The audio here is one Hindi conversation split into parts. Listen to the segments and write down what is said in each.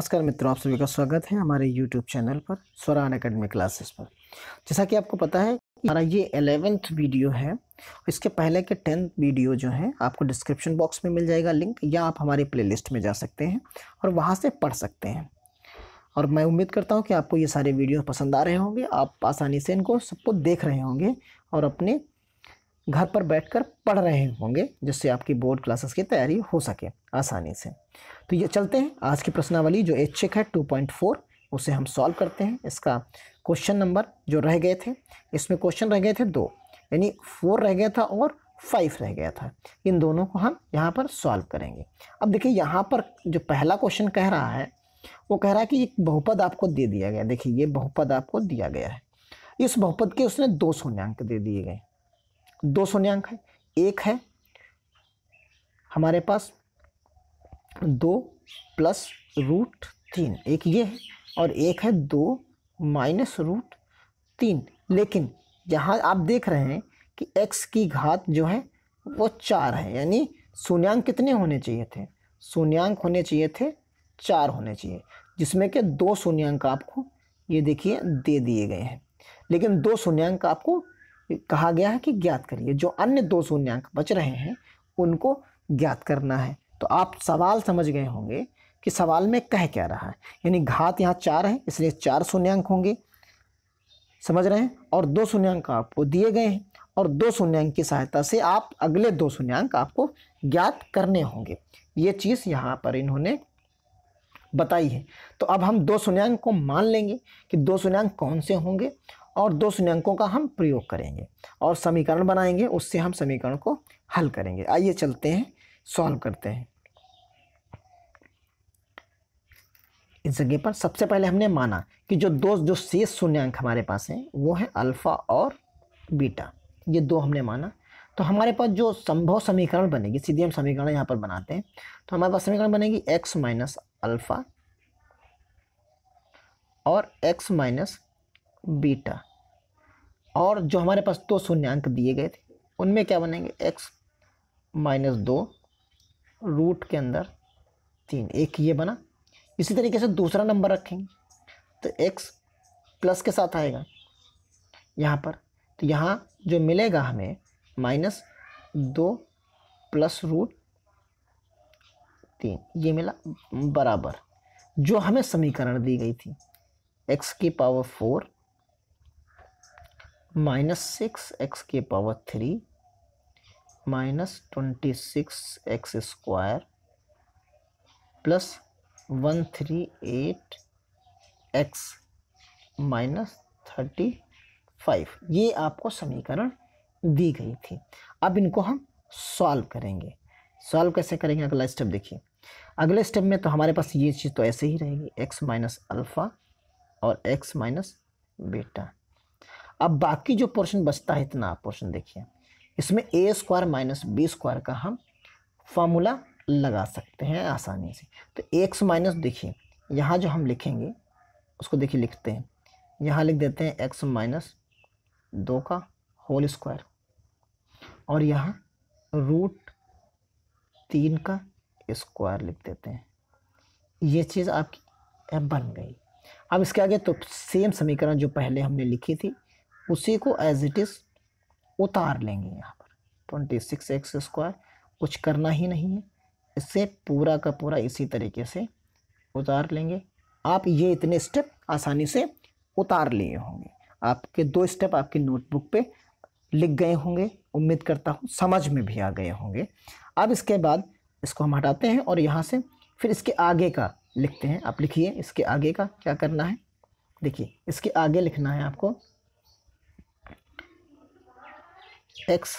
नमस्कार मित्रों आप सभी का स्वागत है हमारे यूट्यूब चैनल पर स्वरान अकेडमी क्लासेस पर जैसा कि आपको पता है हमारा ये एलेवेंथ वीडियो है इसके पहले के टेंथ वीडियो जो है आपको डिस्क्रिप्शन बॉक्स में मिल जाएगा लिंक या आप हमारी प्लेलिस्ट में जा सकते हैं और वहाँ से पढ़ सकते हैं और मैं उम्मीद करता हूँ कि आपको ये सारे वीडियो पसंद आ रहे होंगे आप आसानी से इनको सबको देख रहे होंगे और अपने घर पर बैठकर पढ़ रहे होंगे जिससे आपकी बोर्ड क्लासेस की तैयारी हो सके आसानी से तो ये चलते हैं आज की प्रश्नावली जो ऐच्छिक है 2.4 उसे हम सॉल्व करते हैं इसका क्वेश्चन नंबर जो रह गए थे इसमें क्वेश्चन रह गए थे दो यानी फोर रह गया था और फाइव रह गया था इन दोनों को हम यहाँ पर सॉल्व करेंगे अब देखिए यहाँ पर जो पहला क्वेश्चन कह रहा है वो कह रहा है कि एक बहुपद आपको दे दिया गया देखिए ये बहुपद आपको दिया गया है इस बहुपद के उसने दो शून्यंक दे दिए गए दो शून्यांक है एक है हमारे पास दो प्लस रूट तीन एक ये है और एक है दो माइनस रूट तीन लेकिन यहाँ आप देख रहे हैं कि x की घात जो है वो चार है यानी शून्यंक कितने होने चाहिए थे शून्यांक होने चाहिए थे चार होने चाहिए जिसमें के दो शून्यांक आपको ये देखिए दे दिए गए हैं लेकिन दो शून्यांक आपको कहा गया है कि ज्ञात करिए जो अन्य दो शून्यांक बच रहे हैं उनको ज्ञात करना है तो आप सवाल समझ गए होंगे कि सवाल में कह क्या रहा है यानी घात यहाँ चार है इसलिए चार शून्यांक होंगे समझ रहे हैं और दो शून्यंक आपको दिए गए हैं और दो शून्यंक की सहायता से आप अगले दो शून्यांक आपको ज्ञात करने होंगे ये चीज़ यहाँ पर इन्होंने बताई है तो अब हम दो शून्यांक को मान लेंगे कि दो शून्यंक कौन से होंगे और दो शून्यंकों का हम प्रयोग करेंगे और समीकरण बनाएंगे उससे हम समीकरण को हल करेंगे आइए चलते हैं सॉल्व करते हैं इस जगह पर सबसे पहले हमने माना कि जो दो जो शेष शून्यंक हमारे पास हैं वो है अल्फ़ा और बीटा ये दो हमने माना तो हमारे पास जो संभव समीकरण बनेगी सीधे हम समीकरण यहाँ पर बनाते हैं तो हमारे पास समीकरण बनेगी एक्स माइनस अल्फ़ा और एक्स माइनस बीटा और जो हमारे पास दो तो दिए गए थे उनमें क्या बनेंगे एक्स माइनस दो रूट के अंदर तीन एक ये बना इसी तरीके से दूसरा नंबर रखेंगे तो एक्स प्लस के साथ आएगा यहाँ पर तो यहाँ जो मिलेगा हमें माइनस दो प्लस रूट तीन ये मिला बराबर जो हमें समीकरण दी गई थी एक्स की power four minus six x के power three minus twenty six x square plus one three eight x minus thirty five ये आपको समीकरण दी गई थी अब इनको हम सॉल्व करेंगे सॉल्व कैसे करेंगे अगला स्टेप देखिए अगले स्टेप में तो हमारे पास ये चीज़ तो ऐसे ही रहेगी एक्स माइनस अल्फ़ा और एक्स माइनस बेटा अब बाकी जो पोर्शन बचता है इतना पोर्शन देखिए इसमें a square minus b square का हम फार्मूला लगा सकते हैं आसानी से तो एक्स माइनस देखिए यहाँ जो हम लिखेंगे उसको देखिए लिखते हैं यहाँ लिख देते हैं एक्स माइनस दो का होल स्क्वायर और यहाँ रूट तीन का स्क्वायर लिख देते हैं ये चीज़ आपकी बन गई अब इसके आगे तो सेम समीकरण जो पहले हमने लिखी थी उसी को एज इट इज़ उतार लेंगे यहाँ पर ट्वेंटी सिक्स एक्स स्क्वायर कुछ करना ही नहीं है इसे पूरा का पूरा इसी तरीके से उतार लेंगे आप ये इतने स्टेप आसानी से उतार लिए होंगे आपके दो स्टेप आपकी नोटबुक पे लिख गए होंगे उम्मीद करता हूँ समझ में भी आ गए होंगे अब इसके बाद इसको हम हटाते हैं और यहाँ से फिर इसके आगे का लिखते हैं आप लिखिए इसके आगे का क्या करना है देखिए इसके आगे लिखना है आपको एक्स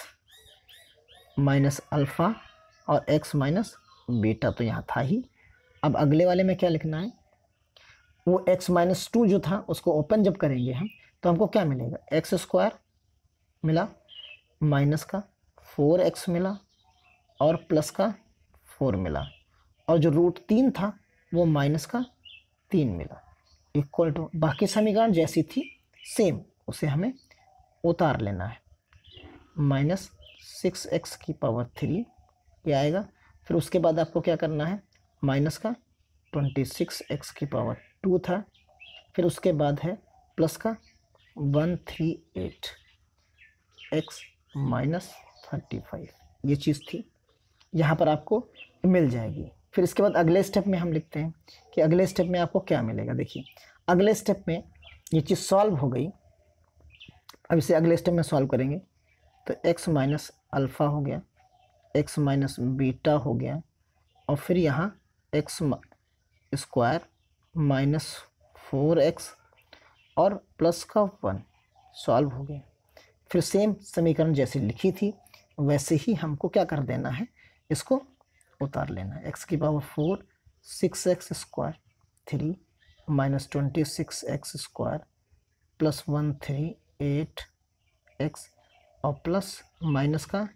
माइनस अल्फ़ा और एक्स माइनस बीटा तो यहाँ था ही अब अगले वाले में क्या लिखना है वो एक्स माइनस टू जो था उसको ओपन जब करेंगे हम तो हमको क्या मिलेगा एक्स स्क्वायर मिला माइनस का फोर एक्स मिला और प्लस का फोर मिला और जो रूट तीन था वो माइनस का तीन मिला इक्वल टू बाकी समीकरण जैसी थी सेम उसे हमें उतार लेना है माइनस सिक्स एक्स की पावर थ्री ये आएगा फिर उसके बाद आपको क्या करना है माइनस का ट्वेंटी सिक्स एक्स की पावर टू था फिर उसके बाद है प्लस का one three eight x minus thirty five ये चीज़ थी यहाँ पर आपको मिल जाएगी फिर इसके बाद अगले स्टेप में हम लिखते हैं कि अगले स्टेप में आपको क्या मिलेगा देखिए अगले स्टेप में ये चीज़ सॉल्व हो गई अब इसे अगले स्टेप में सॉल्व करेंगे तो एक्स माइनस अल्फ़ा हो गया एक्स माइनस बीटा हो गया और फिर यहाँ x square minus four x और प्लस का वन सॉल्व हो गया फिर सेम समीकरण जैसे लिखी थी वैसे ही हमको क्या कर देना है इसको उतार लेना है एक्स की power four six x square three minus twenty six x square plus one three eight x और प्लस माइनस का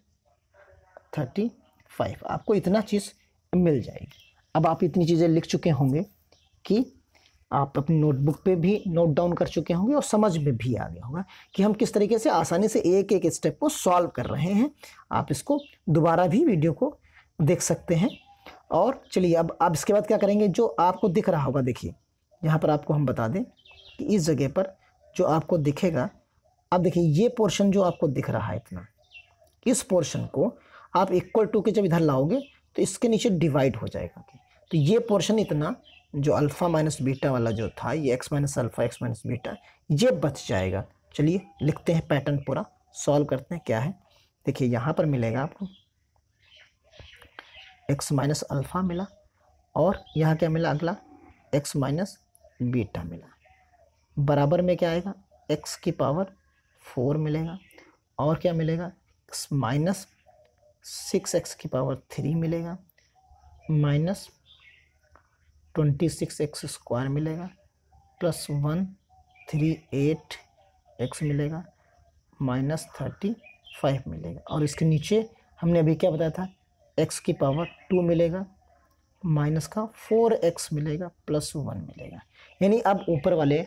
थर्टी फाइव आपको इतना चीज़ मिल जाएगी अब आप इतनी चीज़ें लिख चुके होंगे कि आप अपनी नोटबुक पे भी नोट डाउन कर चुके होंगे और समझ में भी आ गया होगा कि हम किस तरीके से आसानी से एक एक स्टेप को सॉल्व कर रहे हैं आप इसको दोबारा भी वीडियो को देख सकते हैं और चलिए अब आप इसके बाद क्या करेंगे जो आपको दिख रहा होगा देखिए यहाँ पर आपको हम बता दें कि इस जगह पर जो आपको दिखेगा अब देखिए ये पोर्शन जो आपको दिख रहा है इतना इस पोर्शन को आप इक्वल टू के जब इधर लाओगे तो इसके नीचे डिवाइड हो जाएगा तो ये पोर्शन इतना जो अल्फ़ा माइनस बीटा वाला जो था ये x minus alpha x minus beta ये बच जाएगा चलिए लिखते हैं पैटर्न पूरा सॉल्व करते हैं क्या है देखिए यहाँ पर मिलेगा आपको एक्स माइनस अल्फ़ा मिला और यहाँ क्या मिला अगला एक्स माइनस बीटा मिला बराबर में क्या आएगा एक्स की पावर फोर मिलेगा और क्या मिलेगा माइनस सिक्स एक्स की पावर थ्री मिलेगा minus twenty six x square मिलेगा plus one three eight x मिलेगा माइनस थर्टी फाइव मिलेगा और इसके नीचे हमने अभी क्या बताया था एक्स की पावर टू मिलेगा माइनस का फोर एक्स मिलेगा प्लस वन मिलेगा यानी अब ऊपर वाले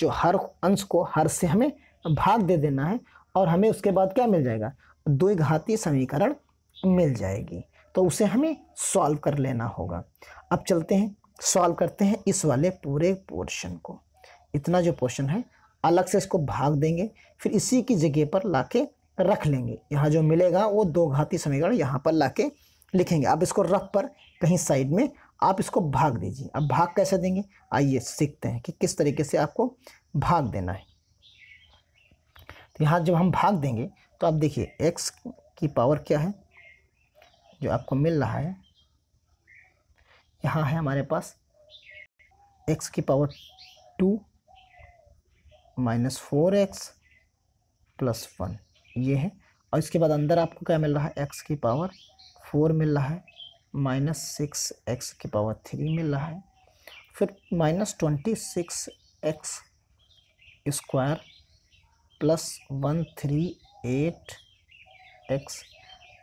जो हर अंश को हर से हमें भाग दे देना है और हमें उसके बाद क्या मिल जाएगा द्विघाती समीकरण मिल जाएगी तो उसे हमें सॉल्व कर लेना होगा अब चलते हैं सॉल्व करते हैं इस वाले पूरे पोर्शन को इतना जो पोर्शन है अलग से इसको भाग देंगे फिर इसी की जगह पर लाके रख लेंगे यहाँ जो मिलेगा वो दो घाती समीकरण यहाँ पर लाके लिखेंगे अब इसको रफ पर कहीं साइड में आप इसको भाग दीजिए अब भाग कैसे देंगे आइए सीखते हैं कि किस तरीके से आपको भाग देना है तो यहाँ जब हम भाग देंगे तो आप देखिए एक्स की पावर क्या है जो आपको मिल रहा है यहाँ है हमारे पास एक्स की power two minus four x plus one ये है और इसके बाद अंदर आपको क्या मिल रहा है एक्स की पावर फोर मिल रहा है माइनस सिक्स एक्स की पावर थ्री मिल रहा है फिर minus twenty six x square plus one three eight x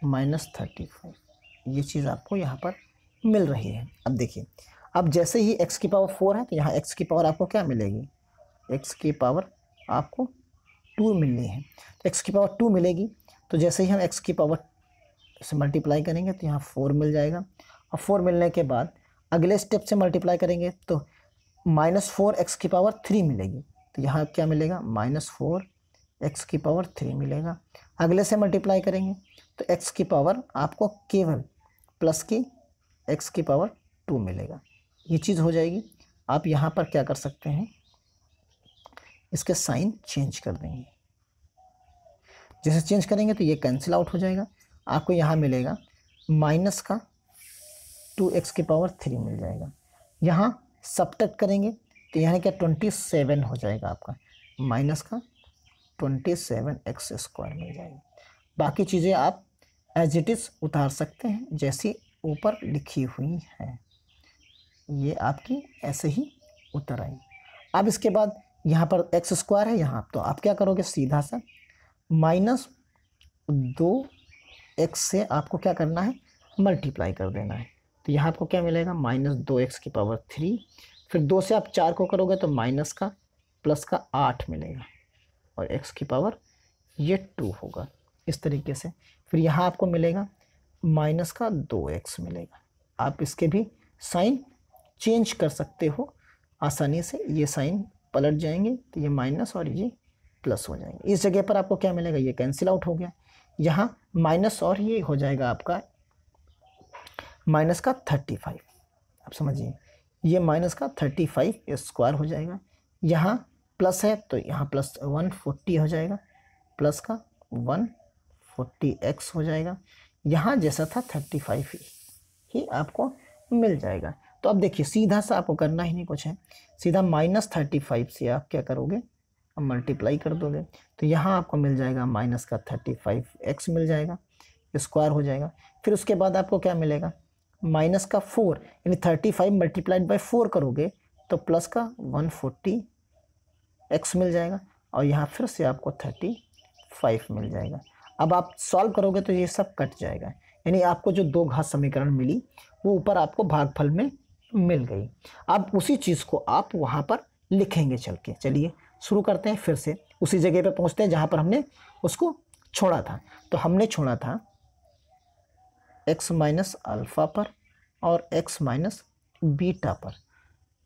minus thirty five ये चीज़ आपको यहाँ पर मिल रही है अब देखिए अब जैसे ही एक्स की पावर फोर है तो यहाँ एक्स की पावर आपको क्या मिलेगी एक्स की पावर आपको टू मिलनी है तो एक्स की पावर टू मिलेगी तो जैसे ही हम एक्स की पावर से मल्टीप्लाई करेंगे तो यहाँ फोर मिल जाएगा और फोर मिलने के बाद अगले स्टेप से मल्टीप्लाई करेंगे तो माइनस फोर एक्स की पावर थ्री मिलेगी तो यहाँ क्या मिलेगा माइनस फोर एक्स की पावर थ्री मिलेगा अगले से मल्टीप्लाई करेंगे तो एक्स की पावर आपको केवल प्लस की एक्स की पावर टू मिलेगा ये चीज़ हो जाएगी आप यहाँ पर क्या कर सकते हैं इसके साइन चेंज कर देंगे जैसे चेंज करेंगे तो ये कैंसिल आउट हो जाएगा आपको यहाँ मिलेगा माइनस का टू एक्स की पावर थ्री मिल जाएगा यहाँ सब करेंगे तो यहाँ क्या ट्वेंटी सेवन हो जाएगा आपका माइनस का ट्वेंटी सेवन एक्स स्क्वायर मिल जाएगी बाकी चीज़ें आप एज इट इज़ उतार सकते हैं जैसी ऊपर लिखी हुई हैं ये आपकी ऐसे ही उतर आई अब इसके बाद यहाँ पर एक्स स्क्वायर है यहाँ तो आप क्या करोगे सीधा सा माइनस दो एक्स से आपको क्या करना है मल्टीप्लाई कर देना है तो यहाँ आपको क्या मिलेगा माइनस दो एक्स की पावर थ्री फिर दो से आप चार को करोगे तो माइनस का प्लस का आठ मिलेगा और एक्स की पावर ये टू होगा इस तरीके से फिर यहाँ आपको मिलेगा माइनस का दो एक्स मिलेगा आप इसके भी साइन चेंज कर सकते हो आसानी से ये साइन पलट जाएंगे तो ये माइनस और ये प्लस हो जाएंगे इस जगह पर आपको क्या मिलेगा ये कैंसिल आउट हो गया यहाँ माइनस और ये हो जाएगा आपका माइनस का थर्टी फाइव आप समझिए ये माइनस का थर्टी फाइव स्क्वायर हो जाएगा यहाँ प्लस है तो यहाँ प्लस वन फोर्टी हो जाएगा प्लस का वन फोर्टी एक्स हो जाएगा यहाँ जैसा था थर्टी फाइव ही, ही आपको मिल जाएगा तो अब देखिए सीधा सा आपको करना ही नहीं कुछ है सीधा माइनस थर्टी फाइव से आप क्या करोगे अब मल्टीप्लाई कर दोगे तो यहाँ आपको मिल जाएगा माइनस का थर्टी फाइव एक्स मिल जाएगा स्क्वायर हो जाएगा फिर उसके बाद आपको क्या मिलेगा माइनस का फोर यानी thirty five multiplied by four करोगे तो प्लस का वन फोर्टी एक्स मिल जाएगा और यहाँ फिर से आपको थर्टी फाइव मिल जाएगा अब आप सॉल्व करोगे तो ये सब कट जाएगा यानी आपको जो दो घात समीकरण मिली वो ऊपर आपको भागफल में मिल गई अब उसी चीज़ को आप वहाँ पर लिखेंगे चल के चलिए शुरू करते हैं फिर से उसी जगह पर पहुँचते हैं जहाँ पर हमने उसको छोड़ा था तो हमने छोड़ा था एक्स माइनस अल्फ़ा पर और एक्स माइनस बीटा पर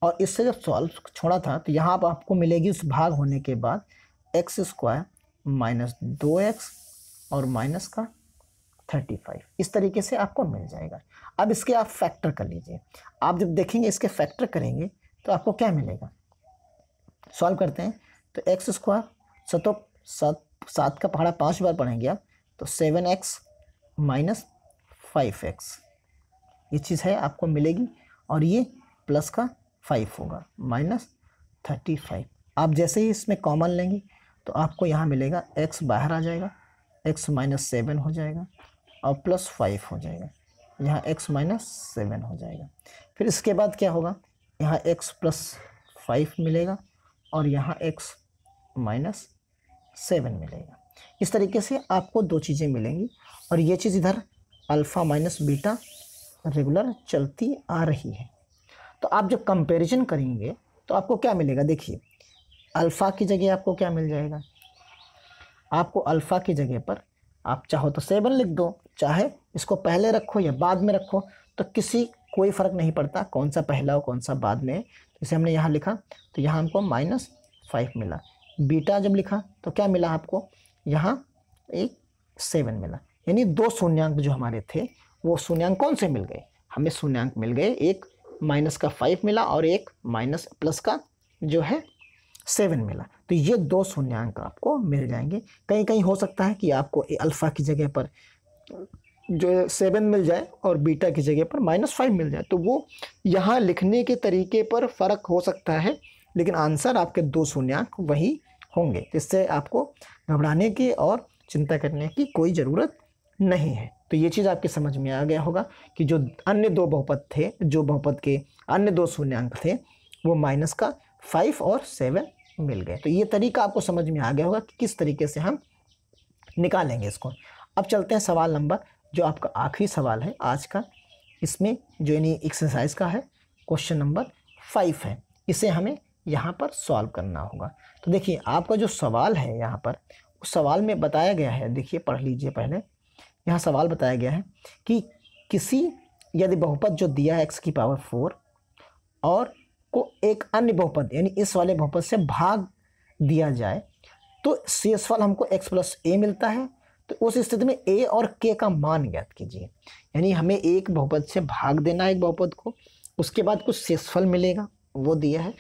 और इससे जब सॉल्व छोड़ा था तो यहाँ पर आपको मिलेगी उस भाग होने के बाद एक्स स्क्वायर माइनस दो एक्स और माइनस का थर्टी फाइव इस तरीके से आपको मिल जाएगा अब इसके आप फैक्टर कर लीजिए आप जब देखेंगे इसके फैक्टर करेंगे तो आपको क्या मिलेगा सॉल्व करते हैं तो एक्स स्क्वायर सतो सात सात का पहाड़ा पाँच बार पढ़ेंगे आप तो seven x minus five x ये चीज़ है आपको मिलेगी और ये प्लस का फाइव होगा माइनस थर्टी फाइव आप जैसे ही इसमें कॉमन लेंगे तो आपको यहाँ मिलेगा एक्स बाहर आ जाएगा एक्स माइनस सेवन हो जाएगा और प्लस फाइव हो जाएगा यहाँ एक्स माइनस सेवन हो जाएगा फिर इसके बाद क्या होगा यहाँ एक्स प्लस फाइव मिलेगा और यहाँ एक्स माइनस सेवन मिलेगा इस तरीके से आपको दो चीज़ें मिलेंगी और ये चीज़ इधर अल्फ़ा माइनस बीटा रेगुलर चलती आ रही है तो आप जब कंपेरिजन करेंगे तो आपको क्या मिलेगा देखिए अल्फ़ा की जगह आपको क्या मिल जाएगा आपको अल्फ़ा की जगह पर आप चाहो तो सेवन लिख दो चाहे इसको पहले रखो या बाद में रखो तो किसी कोई फ़र्क नहीं पड़ता कौन सा पहला हो कौन सा बाद में तो इसे हमने यहाँ लिखा तो यहाँ हमको माइनस फाइव मिला बीटा जब लिखा तो क्या मिला आपको यहाँ एक सेवन मिला यानी दो शून्यांक जो हमारे थे वो शून्यंक कौन से मिल गए हमें शून्यांक मिल गए एक माइनस का फाइव मिला और एक माइनस प्लस का जो है सेवन मिला तो ये दो शून्यंक आपको मिल जाएंगे कहीं कहीं हो सकता है कि आपको अल्फ़ा की जगह पर जो सेवन मिल जाए और बीटा की जगह पर माइनस फाइव मिल जाए तो वो यहाँ लिखने के तरीके पर फ़र्क हो सकता है लेकिन आंसर आपके दो शून्यंक वही होंगे इससे आपको घबराने की और चिंता करने की कोई ज़रूरत नहीं है तो ये चीज़ आपके समझ में आ गया होगा कि जो अन्य दो बहुपद थे जो बहुपद के अन्य दो शून्यंक थे वो माइनस का फाइव और सेवन मिल गए तो ये तरीका आपको समझ में आ गया होगा कि किस तरीके से हम निकालेंगे इसको अब चलते हैं सवाल नंबर जो आपका आखिरी सवाल है आज का इसमें जो यानी एक्सरसाइज का है क्वेश्चन नंबर फाइव है इसे हमें यहाँ पर सॉल्व करना होगा तो देखिए आपका जो सवाल है यहाँ पर उस सवाल में बताया गया है देखिए पढ़ लीजिए पहले यहाँ सवाल बताया गया है कि किसी यदि बहुपद जो दिया है एक्स की पावर फोर और को एक अन्य बहुपद यानी इस वाले बहुपद से भाग दिया जाए तो शेषफल हमको एक्स प्लस ए मिलता है तो उस स्थिति में ए और के का मान ज्ञात कीजिए यानी हमें एक बहुपद से भाग देना है एक बहुपद को उसके बाद कुछ शेषफल मिलेगा वो दिया है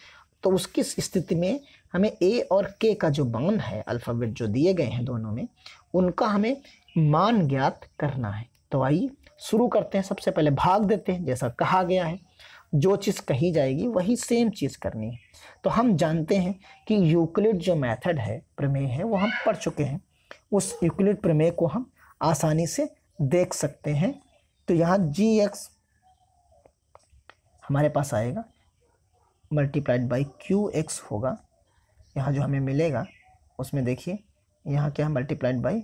तो उसकी स्थिति में हमें ए और के का जो मान है अल्फ़ाबेट जो दिए गए हैं दोनों में उनका हमें मान ज्ञात करना है तो आइए शुरू करते हैं सबसे पहले भाग देते हैं जैसा कहा गया है जो चीज़ कही जाएगी वही सेम चीज़ करनी है तो हम जानते हैं कि यूक्लिड जो मेथड है प्रमेय है वो हम पढ़ चुके हैं उस यूक्लिड प्रमेय को हम आसानी से देख सकते हैं तो यहाँ जी एक्स हमारे पास आएगा मल्टीप्लाइड बाई क्यू एक्स होगा यहाँ जो हमें मिलेगा उसमें देखिए यहाँ क्या मल्टीप्लाइड बाई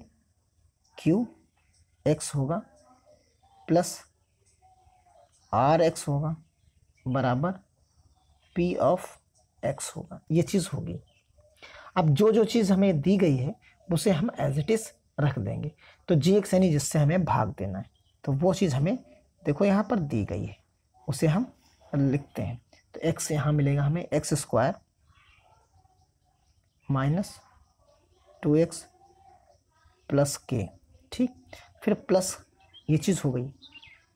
क्यू एक्स होगा प्लस आर एक्स होगा बराबर पी ऑफ एक्स होगा ये चीज़ होगी अब जो जो चीज़ हमें दी गई है उसे हम एज इट इज़ रख देंगे तो जी एक्स यानी जिससे हमें भाग देना है तो वो चीज़ हमें देखो यहाँ पर दी गई है उसे हम लिखते हैं तो एक्स यहाँ मिलेगा हमें x square minus two x plus k ठीक फिर प्लस ये चीज़ हो गई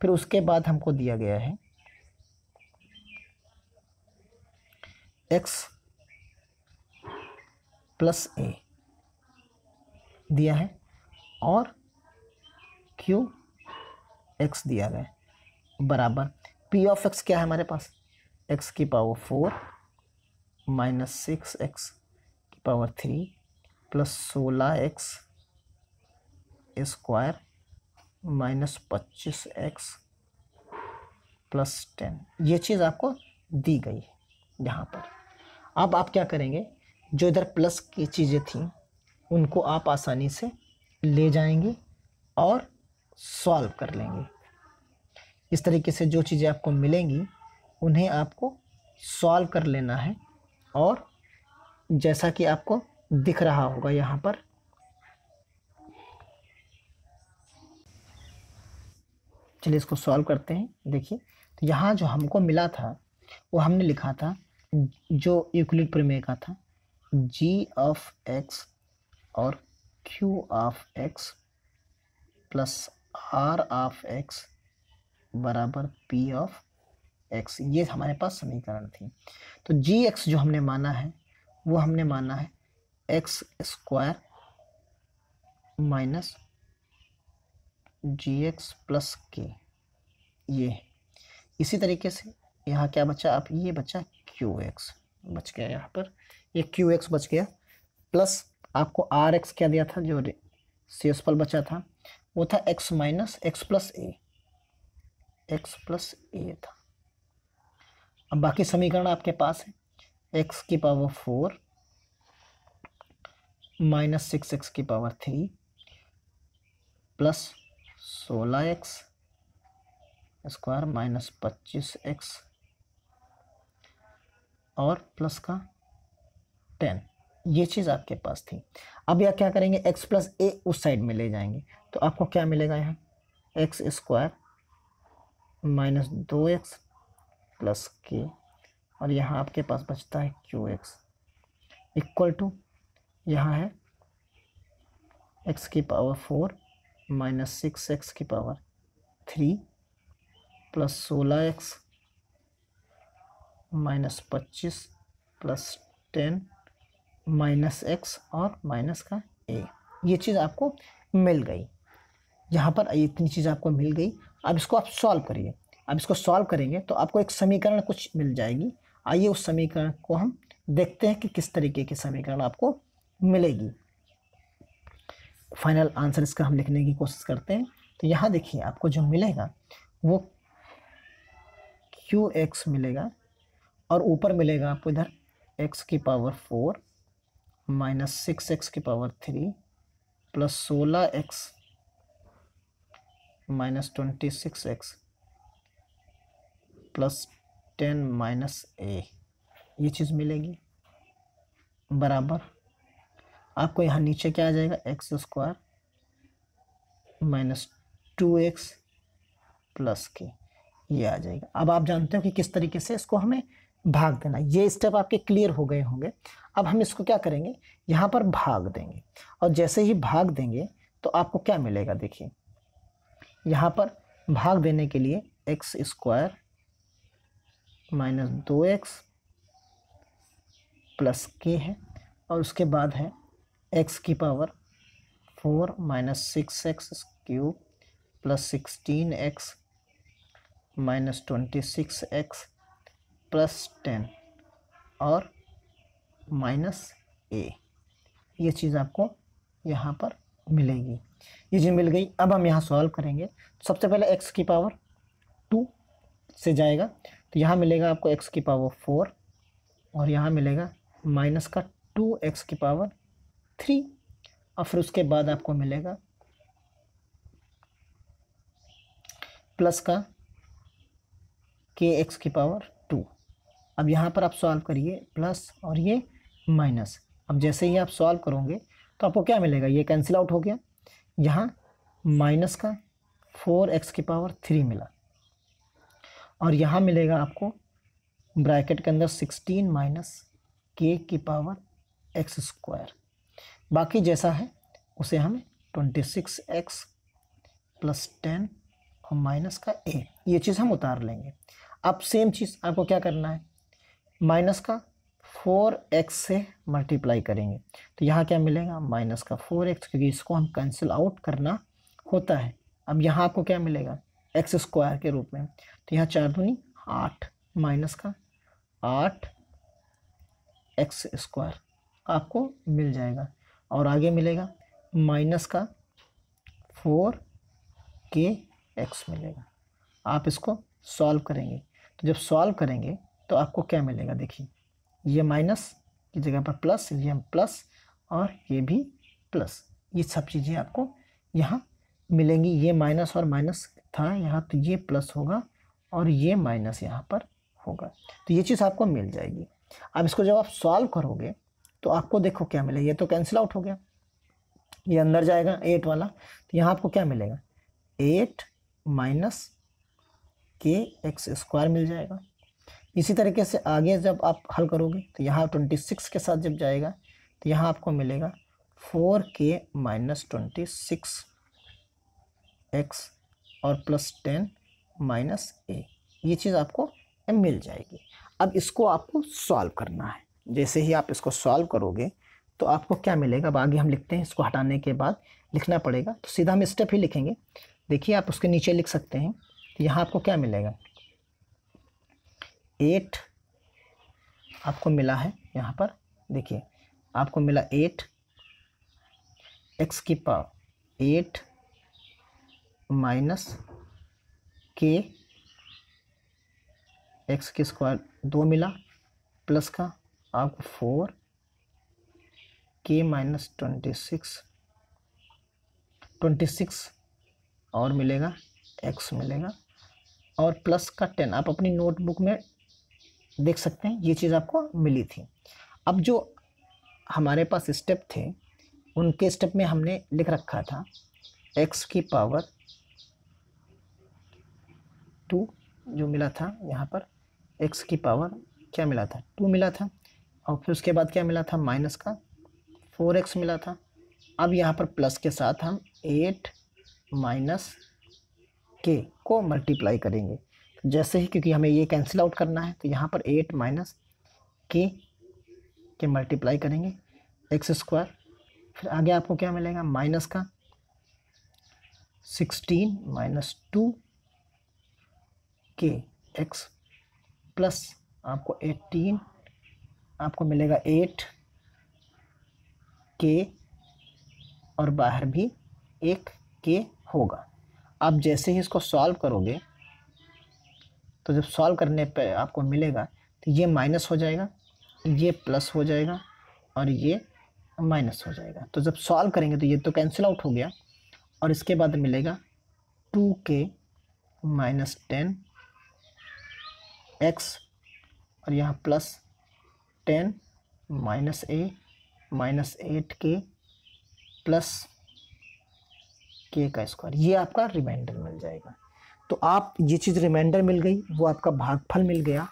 फिर उसके बाद हमको दिया गया है एक्स प्लस ए दिया है और क्यू एक्स दिया गया है बराबर पी ऑफ एक्स क्या है हमारे पास एक्स की power four minus six x की पावर थ्री प्लस सोलह एक्स स्क्वायर माइनस पच्चीस एक्स प्लस टेन ये चीज़ आपको दी गई है यहाँ पर अब आप क्या करेंगे जो इधर प्लस की चीज़ें थी उनको आप आसानी से ले जाएंगे और सॉल्व कर लेंगे इस तरीके से जो चीज़ें आपको मिलेंगी उन्हें आपको सॉल्व कर लेना है और जैसा कि आपको दिख रहा होगा यहाँ पर चलिए इसको सॉल्व करते हैं देखिए तो यहाँ जो हमको मिला था वो हमने लिखा था जो यूक्लिड प्रमेय का था जी ऑफ एक्स और q of x plus r of x बराबर पी ऑफ एक्स ये हमारे पास समीकरण थी तो जी एक्स जो हमने माना है वो हमने माना है x square minus g x plus k ये इसी तरीके से यहाँ क्या बचा आप ये बचा क्यू एक्स बच गया यहाँ पर ये क्यू एक्स बच गया प्लस आपको आर एक्स क्या दिया था जो सीएसफल बचा था वो था x minus x plus a x plus a था अब बाकी समीकरण आपके पास है एक्स की power four minus six x की पावर थ्री प्लस सोलह एक्स स्क्वायर माइनस पच्चीस एक्स और प्लस का टेन ये चीज़ आपके पास थी अब यह क्या करेंगे एक्स प्लस ए उस साइड में ले जाएंगे तो आपको क्या मिलेगा यहाँ एक्स स्क्वायर माइनस दो एक्स प्लस के और यहाँ आपके पास बचता है क्यू एक्स इक्वल टू यहाँ है एक्स की power four minus six x की पावर थ्री प्लस सोलह एक्स माइनस पच्चीस प्लस टेन माइनस एक्स और माइनस का ए ये चीज़ आपको मिल गई यहाँ पर इतनी चीज़ आपको मिल गई अब इसको आप सॉल्व करिए अब इसको सॉल्व करेंगे तो आपको एक समीकरण कुछ मिल जाएगी आइए उस समीकरण को हम देखते हैं कि किस तरीके के समीकरण आपको मिलेगी फाइनल आंसर इसका हम लिखने की कोशिश करते हैं तो यहाँ देखिए आपको जो मिलेगा वो क्यू एक्स मिलेगा और ऊपर मिलेगा आपको इधर एक्स की power four minus six x की पावर थ्री प्लस सोलह x minus twenty six x plus ten minus a ये चीज़ मिलेगी बराबर आपको यहाँ नीचे क्या आ जाएगा x square minus two x plus k ये आ जाएगा अब आप जानते हो कि किस तरीके से इसको हमें भाग देना ये स्टेप आपके क्लियर हो गए होंगे अब हम इसको क्या करेंगे यहाँ पर भाग देंगे और जैसे ही भाग देंगे तो आपको क्या मिलेगा देखिए यहाँ पर भाग देने के लिए एक्स स्क्वायर माइनस दो एक्स प्लस के है और उसके बाद है एक्स की power four minus six x cube plus sixteen x minus twenty six x plus ten और माइनस ए ये चीज़ आपको यहाँ पर मिलेगी ये चीज़ मिल गई अब हम यहाँ सॉल्व करेंगे सबसे पहले एक्स की पावर टू से जाएगा तो यहाँ मिलेगा आपको एक्स की पावर फोर और यहाँ मिलेगा माइनस का टू एक्स की पावर थ्री और फिर उसके बाद आपको मिलेगा प्लस का के एक्स की पावर टू अब यहाँ पर आप सॉल्व करिए प्लस और ये माइनस अब जैसे ही आप सॉल्व करोगे तो आपको क्या मिलेगा ये कैंसिल आउट हो गया यहाँ माइनस का फोर एक्स की पावर थ्री मिला और यहाँ मिलेगा आपको ब्रैकेट के अंदर सिक्सटीन माइनस के की पावर एक्स स्क्वायर बाकी जैसा है उसे हम twenty six x plus ten और माइनस का ए ये चीज़ हम उतार लेंगे अब सेम चीज़ आपको क्या करना है माइनस का फोर एक्स से मल्टीप्लाई करेंगे तो यहाँ क्या मिलेगा माइनस का फोर एक्स क्योंकि इसको हम कैंसिल आउट करना होता है अब यहाँ आपको क्या मिलेगा एक्स स्क्वायर के रूप में तो यहाँ चार दूनी आठ माइनस का आठ एक्स स्क्वायर आपको मिल जाएगा और आगे मिलेगा माइनस का फोर के एक्स मिलेगा आप इसको सॉल्व करेंगे तो जब सॉल्व करेंगे तो आपको क्या मिलेगा देखिए ये माइनस की जगह पर प्लस ये प्लस और ये भी प्लस ये सब चीज़ें आपको यहाँ मिलेंगी ये माइनस और माइनस था यहाँ तो ये प्लस होगा और ये माइनस यहाँ पर होगा तो ये चीज़ आपको मिल जाएगी अब इसको जब आप सॉल्व करोगे तो आपको देखो क्या मिला ये तो कैंसिल आउट हो गया ये अंदर जाएगा एट वाला तो यहाँ आपको क्या मिलेगा eight minus k x square मिल जाएगा इसी तरीके से आगे जब आप हल करोगे तो यहाँ ट्वेंटी सिक्स के साथ जब जाएगा तो यहाँ आपको मिलेगा four k minus twenty six x और प्लस टेन माइनस ए ये चीज़ आपको मिल जाएगी अब इसको आपको सॉल्व करना है जैसे ही आप इसको सॉल्व करोगे तो आपको क्या मिलेगा अब आगे हम लिखते हैं इसको हटाने के बाद लिखना पड़ेगा तो सीधा हम स्टेप ही लिखेंगे देखिए आप उसके नीचे लिख सकते हैं तो यहाँ आपको क्या मिलेगा एट आपको मिला है यहाँ पर देखिए आपको मिला एट एक्स की power eight minus k x के स्क्वायर दो मिला प्लस का आपको four k minus twenty six twenty six और मिलेगा एक्स मिलेगा और प्लस का टेन आप अपनी नोटबुक में देख सकते हैं ये चीज़ आपको मिली थी अब जो हमारे पास स्टेप थे उनके स्टेप में हमने लिख रखा था एक्स की पावर टू जो मिला था यहाँ पर एक्स की पावर क्या मिला था टू मिला था और फिर उसके बाद क्या मिला था माइनस का फोर एक्स मिला था अब यहाँ पर प्लस के साथ हम एट माइनस के को मल्टीप्लाई करेंगे जैसे ही क्योंकि हमें ये कैंसिल आउट करना है तो यहाँ पर एट माइनस के के मल्टीप्लाई करेंगे एक्स स्क्वायर फिर आगे आपको क्या मिलेगा माइनस का sixteen minus two k x plus आपको एटीन आपको मिलेगा एट के और बाहर भी एक के होगा आप जैसे ही इसको सॉल्व करोगे तो जब सॉल्व करने पे आपको मिलेगा तो ये माइनस हो जाएगा ये प्लस हो जाएगा और ये माइनस हो जाएगा तो जब सॉल्व करेंगे तो ये तो कैंसिल आउट हो गया और इसके बाद मिलेगा टू के माइनस टेन एक्स और यहाँ प्लस टेन माइनस ए माइनस एट के प्लस के का स्क्वायर ये आपका रिमाइंडर मिल जाएगा तो आप ये चीज़ रिमाइंडर मिल गई वो आपका भागफल मिल गया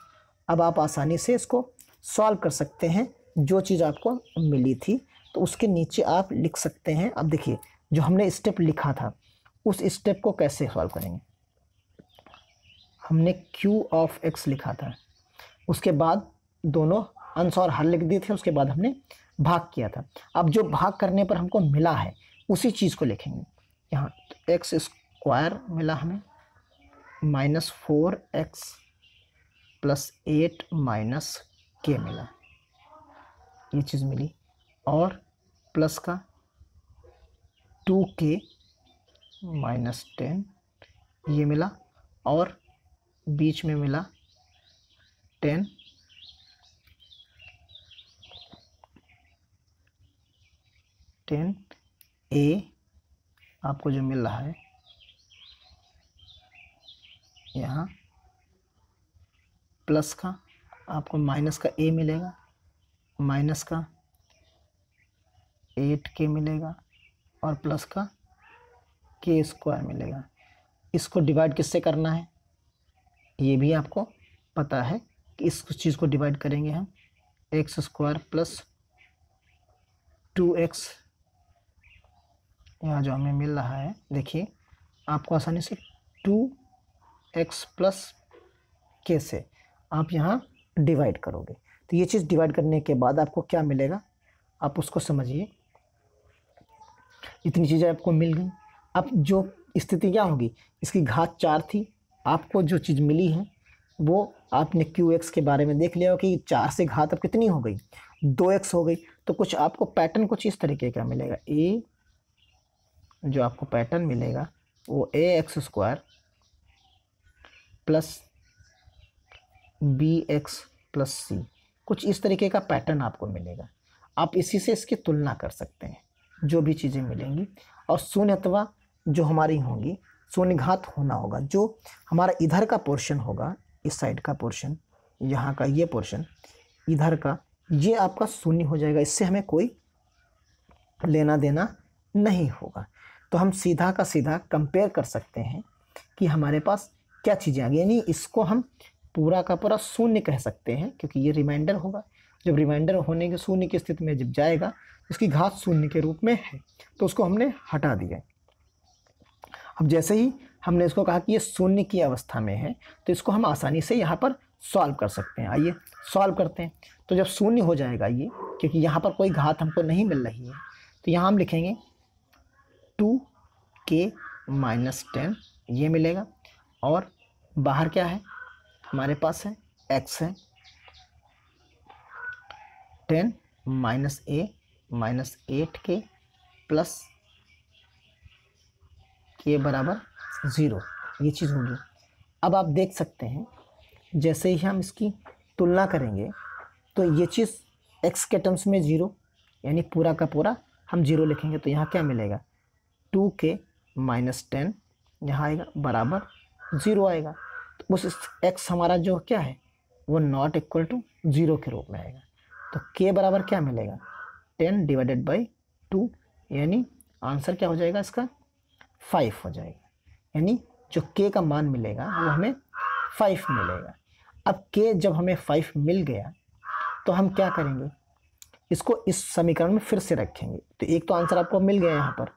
अब आप आसानी से इसको सॉल्व कर सकते हैं जो चीज़ आपको मिली थी तो उसके नीचे आप लिख सकते हैं अब देखिए जो हमने स्टेप लिखा था उस स्टेप को कैसे सॉल्व करेंगे हमने Q ऑफ x लिखा था उसके बाद दोनों अंश और हर लिख दिए थे उसके बाद हमने भाग किया था अब जो भाग करने पर हमको मिला है उसी चीज़ को लिखेंगे यहाँ तो एक्स स्क्वायर मिला हमें minus four x plus eight minus k मिला ये चीज़ मिली और प्लस का टू के माइनस टेन ये मिला और बीच में मिला टेन टेन ए आपको जो मिल रहा है यहाँ प्लस का आपको माइनस का ए मिलेगा माइनस का एट के मिलेगा और प्लस का के स्क्वायर मिलेगा इसको डिवाइड किससे करना है ये भी आपको पता है कि इस चीज़ को डिवाइड करेंगे हम x square plus two x यहाँ जो हमें मिल रहा है देखिए आपको आसानी से टू एक्स प्लस के से आप यहाँ डिवाइड करोगे तो ये चीज़ डिवाइड करने के बाद आपको क्या मिलेगा आप उसको समझिए इतनी चीज़ें आपको मिल गई अब जो स्थिति क्या होगी इसकी घात चार थी आपको जो चीज़ मिली है वो आपने क्यू एक्स के बारे में देख लिया कि चार से घात अब कितनी हो गई दो एक्स हो गई तो कुछ आपको पैटर्न कुछ इस तरीके का मिलेगा ए जो आपको पैटर्न मिलेगा वो A X square plus B X plus C कुछ इस तरीके का पैटर्न आपको मिलेगा आप इसी से इसकी तुलना कर सकते हैं जो भी चीज़ें मिलेंगी और शून्यतवा जो हमारी होंगी शून्यघात होना होगा जो हमारा इधर का पोर्शन होगा इस साइड का पोर्शन यहाँ का ये पोर्शन इधर का ये आपका शून्य हो जाएगा इससे हमें कोई लेना देना नहीं होगा तो हम सीधा का सीधा कंपेयर कर सकते हैं कि हमारे पास क्या चीज़ें आ गई यानी इसको हम पूरा का पूरा शून्य कह सकते हैं क्योंकि ये रिमाइंडर होगा जब रिमाइंडर होने के शून्य की स्थिति में जब जाएगा उसकी घात शून्य के रूप में है तो उसको हमने हटा दिया अब जैसे ही हमने इसको कहा कि ये शून्य की अवस्था में है तो इसको हम आसानी से यहाँ पर सॉल्व कर सकते हैं आइए सॉल्व करते हैं तो जब शून्य हो जाएगा ये क्योंकि यहाँ पर कोई घात हमको नहीं मिल रही है तो यहाँ हम लिखेंगे टू के माइनस टेन ये मिलेगा और बाहर क्या है हमारे पास है एक्स है टेन माइनस ए माइनस एट के प्लस के बराबर ज़ीरो ये चीज़ होगी अब आप देख सकते हैं जैसे ही हम इसकी तुलना करेंगे तो ये चीज़ एक्स के टर्म्स में ज़ीरो यानी पूरा का पूरा हम ज़ीरो लिखेंगे तो यहाँ क्या मिलेगा टू के माइनस टेन यहाँ आएगा बराबर ज़ीरो आएगा तो उस एक्स हमारा जो क्या है वो नॉट इक्वल टू ज़ीरो के रूप में आएगा तो के बराबर क्या मिलेगा टेन डिवाइडेड बाई टू यानी आंसर क्या हो जाएगा इसका फाइव हो जाएगा यानी जो के का मान मिलेगा वो हमें फाइव मिलेगा अब के जब हमें फाइव मिल गया तो हम क्या करेंगे इसको इस समीकरण में फिर से रखेंगे तो एक तो आंसर आपको मिल गया यहाँ पर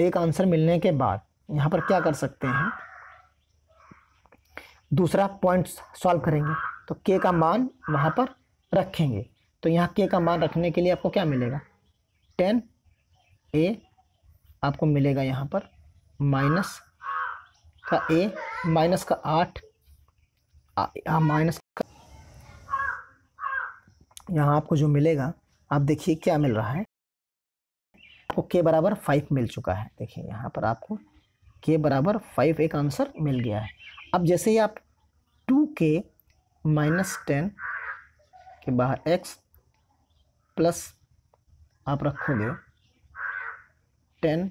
एक आंसर मिलने के बाद यहाँ पर क्या कर सकते हैं दूसरा पॉइंट सॉल्व करेंगे तो के का मान वहाँ पर रखेंगे तो यहाँ के का मान रखने के लिए आपको क्या मिलेगा टेन ए आपको मिलेगा यहाँ पर माइनस का ए माइनस का आठ माइनस का यहाँ आपको जो मिलेगा आप देखिए क्या मिल रहा है आपको के बराबर फाइव मिल चुका है देखिए यहाँ पर आपको के बराबर फाइव एक आंसर मिल गया है अब जैसे ही आप टू के माइनस टेन के बाहर एक्स प्लस आप रखोगे टेन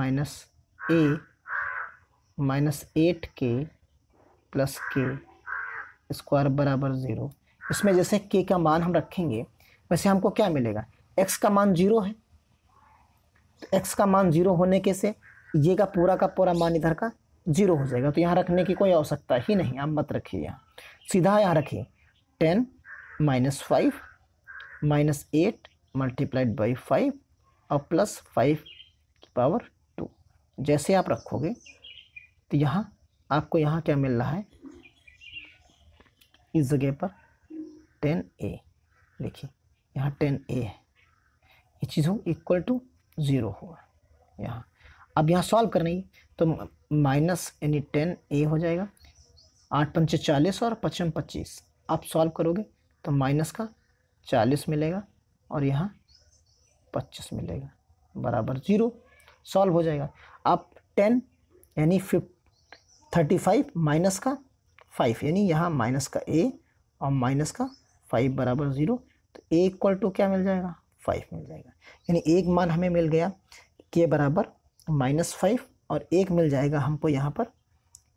माइनस ए माइनस एट के प्लस के स्क्वायर बराबर ज़ीरो इसमें जैसे के का मान हम रखेंगे वैसे हमको क्या मिलेगा एक्स का मान जीरो है एक्स का मान जीरो होने के से ये का पूरा का पूरा मान इधर का जीरो हो जाएगा तो यहाँ रखने की कोई आवश्यकता ही नहीं आप मत रखिए यहाँ सीधा यहाँ रखिए ten minus five minus eight multiplied by five और प्लस फाइव की पावर टू जैसे आप रखोगे तो यहाँ आपको यहाँ क्या मिल रहा है इस जगह पर टेन ए देखिए यहाँ टेन ए है ये चीज़ हो इक्वल टू ज़ीरो होगा यहाँ अब यहाँ सॉल्व करना ही तो माइनस यानी टेन ए हो जाएगा आठ पंचे चालीस और पचम पच्चीस आप सॉल्व करोगे तो माइनस का चालीस मिलेगा और यहाँ पच्चीस मिलेगा बराबर ज़ीरो सॉल्व हो जाएगा आप टेन यानी फिफ थर्टी फाइव माइनस का फाइव यानी यहाँ माइनस का ए और माइनस का फाइव बराबर ज़ीरो तो ए इक्वल टू क्या मिल जाएगा फाइव मिल जाएगा यानी एक मान हमें मिल गया के बराबर माइनस फाइव और एक मिल जाएगा हमको यहाँ पर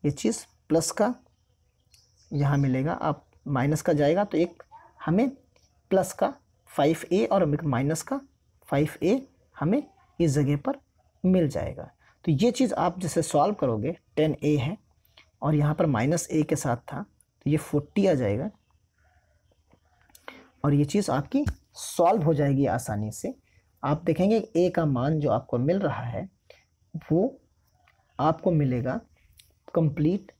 ये चीज़ प्लस का यहाँ मिलेगा आप माइनस का जाएगा तो एक हमें प्लस का फाइव ए और माइनस का फाइव ए हमें इस जगह पर मिल जाएगा तो ये चीज़ आप जैसे सॉल्व करोगे टेन ए है और यहाँ पर माइनस ए के साथ था तो ये फोर्टी आ जाएगा और ये चीज़ आपकी सॉल्व हो जाएगी आसानी से आप देखेंगे ए का मान जो आपको मिल रहा है वो आपको मिलेगा कंप्लीट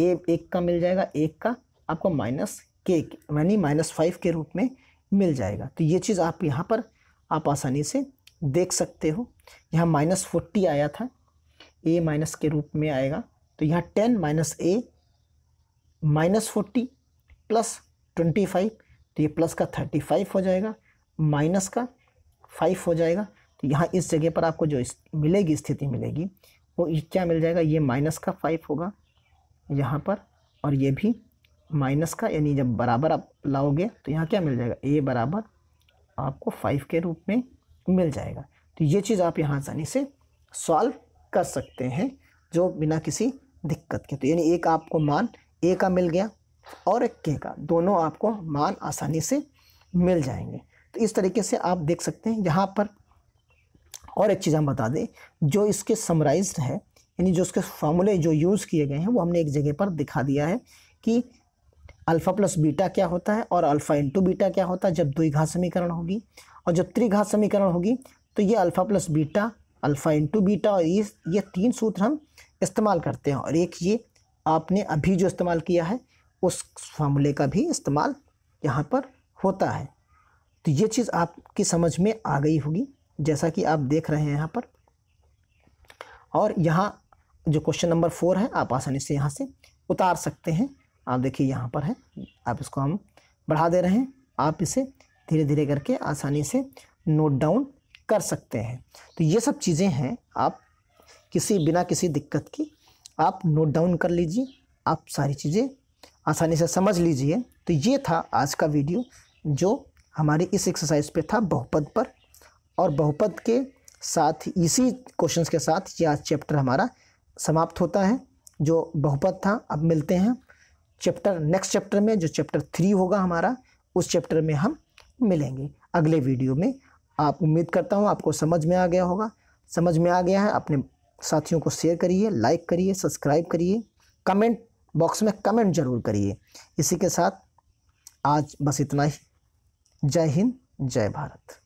ए एक का मिल जाएगा एक का आपको माइनस के यानी माइनस फाइव के रूप में मिल जाएगा तो ये चीज़ आप यहाँ पर आप आसानी से देख सकते हो यहाँ माइनस फोर्टी आया था ए माइनस के रूप में आएगा तो यहाँ टेन माइनस ए minus forty plus twenty five तो ये प्लस का थर्टी फाइव हो जाएगा माइनस का फाइव हो जाएगा तो यहाँ इस जगह पर आपको जो मिलेगी स्थिति मिलेगी वो क्या मिल जाएगा ये माइनस का फाइव होगा यहाँ पर और ये भी माइनस का यानी जब बराबर आप लाओगे तो यहाँ क्या मिल जाएगा ए बराबर आपको फाइव के रूप में मिल जाएगा तो ये चीज़ आप यहाँ आसानी से सॉल्व कर सकते हैं जो बिना किसी दिक्कत के तो यानी एक आपको मान ए का मिल गया और एक के का दोनों आपको मान आसानी से मिल जाएंगे तो इस तरीके से आप देख सकते हैं यहाँ पर और एक चीज़ हम बता दें जो इसके समराइज है यानी जो उसके फार्मूले जो यूज़ किए गए हैं वो हमने एक जगह पर दिखा दिया है कि अल्फ़ा प्लस बीटा क्या होता है और अल्फ़ा इंटू बीटा क्या होता है जब द्विघात समीकरण होगी और जब त्रिघात समीकरण होगी तो ये alpha plus beta alpha into beta और ये ये तीन सूत्र हम इस्तेमाल करते हैं और एक ये आपने अभी जो इस्तेमाल किया है उस फार्मूले का भी इस्तेमाल यहाँ पर होता है तो ये चीज़ आपकी समझ में आ गई होगी जैसा कि आप देख रहे हैं यहाँ पर और यहाँ जो क्वेश्चन नंबर फोर है आप आसानी से यहाँ से उतार सकते हैं आप देखिए यहाँ पर है आप इसको हम बढ़ा दे रहे हैं आप इसे धीरे धीरे करके आसानी से नोट डाउन कर सकते हैं तो ये सब चीज़ें हैं आप किसी बिना किसी दिक्कत की आप नोट डाउन कर लीजिए आप सारी चीज़ें आसानी से समझ लीजिए तो ये था आज का वीडियो जो हमारी इस एक्सरसाइज पे था बहुपद पर और बहुपद के साथ इसी क्वेश्चंस के साथ ये आज चैप्टर हमारा समाप्त होता है जो बहुपद था अब मिलते हैं चैप्टर नेक्स्ट चैप्टर में जो चैप्टर थ्री होगा हमारा उस चैप्टर में हम मिलेंगे अगले वीडियो में आप उम्मीद करता हूँ आपको समझ में आ गया होगा समझ में आ गया है अपने साथियों को शेयर करिए लाइक करिए सब्सक्राइब करिए कमेंट बॉक्स में कमेंट ज़रूर करिए इसी के साथ आज बस इतना ही जय हिंद जय भारत